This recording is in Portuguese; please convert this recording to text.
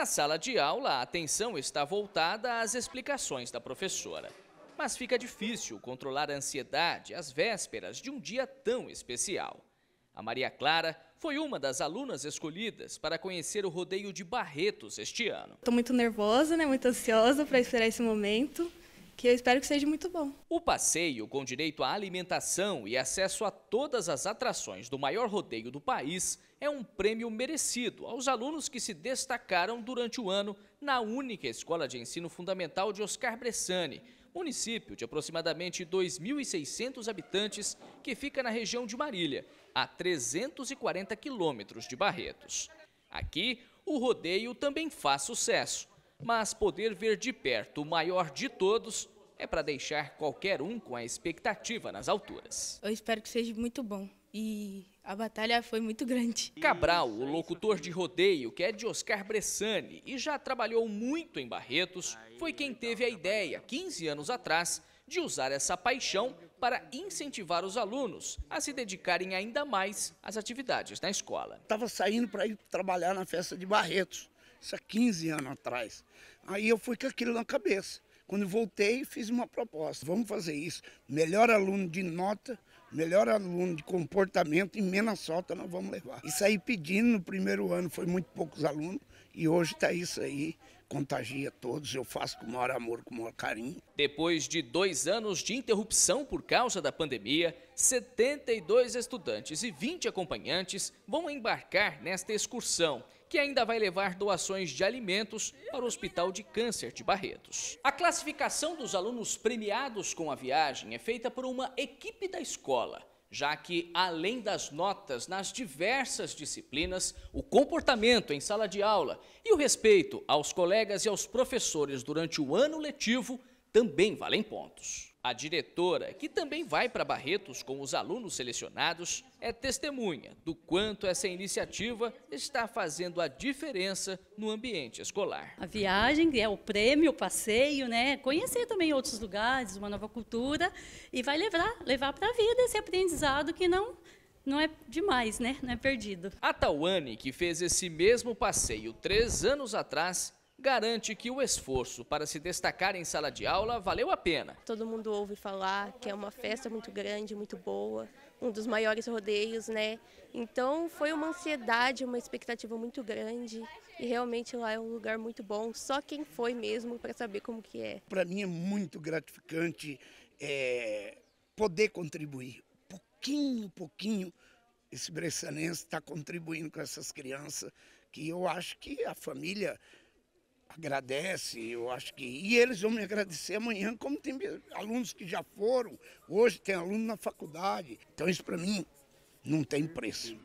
Na sala de aula, a atenção está voltada às explicações da professora. Mas fica difícil controlar a ansiedade às vésperas de um dia tão especial. A Maria Clara foi uma das alunas escolhidas para conhecer o rodeio de Barretos este ano. Estou muito nervosa, né? muito ansiosa para esperar esse momento que eu espero que seja muito bom. O passeio, com direito à alimentação e acesso a todas as atrações do maior rodeio do país, é um prêmio merecido aos alunos que se destacaram durante o ano na única escola de ensino fundamental de Oscar Bressani, município de aproximadamente 2.600 habitantes que fica na região de Marília, a 340 quilômetros de Barretos. Aqui, o rodeio também faz sucesso mas poder ver de perto o maior de todos é para deixar qualquer um com a expectativa nas alturas. Eu espero que seja muito bom e a batalha foi muito grande. Cabral, o locutor de rodeio, que é de Oscar Bressani e já trabalhou muito em Barretos, foi quem teve a ideia, 15 anos atrás, de usar essa paixão para incentivar os alunos a se dedicarem ainda mais às atividades na escola. Estava saindo para ir trabalhar na festa de Barretos. Isso há 15 anos atrás. Aí eu fui com aquilo na cabeça. Quando voltei, fiz uma proposta. Vamos fazer isso. Melhor aluno de nota, melhor aluno de comportamento e menos solta nós vamos levar. Isso aí pedindo no primeiro ano, foi muito poucos alunos. E hoje está isso aí, contagia todos, eu faço com o maior amor, com o maior carinho. Depois de dois anos de interrupção por causa da pandemia, 72 estudantes e 20 acompanhantes vão embarcar nesta excursão, que ainda vai levar doações de alimentos para o Hospital de Câncer de Barretos. A classificação dos alunos premiados com a viagem é feita por uma equipe da escola já que, além das notas nas diversas disciplinas, o comportamento em sala de aula e o respeito aos colegas e aos professores durante o ano letivo também valem pontos. A diretora, que também vai para Barretos com os alunos selecionados, é testemunha do quanto essa iniciativa está fazendo a diferença no ambiente escolar. A viagem é o prêmio, o passeio, né? Conhecer também outros lugares, uma nova cultura e vai levar, levar para a vida esse aprendizado que não não é demais, né? Não é perdido. A Tawane, que fez esse mesmo passeio três anos atrás, garante que o esforço para se destacar em sala de aula valeu a pena. Todo mundo ouve falar que é uma festa muito grande, muito boa, um dos maiores rodeios, né? Então foi uma ansiedade, uma expectativa muito grande e realmente lá é um lugar muito bom, só quem foi mesmo para saber como que é. Para mim é muito gratificante é, poder contribuir, pouquinho, pouquinho, esse bressanense está contribuindo com essas crianças, que eu acho que a família agradece, eu acho que. E eles vão me agradecer amanhã, como tem alunos que já foram, hoje tem aluno na faculdade. Então isso para mim não tem preço.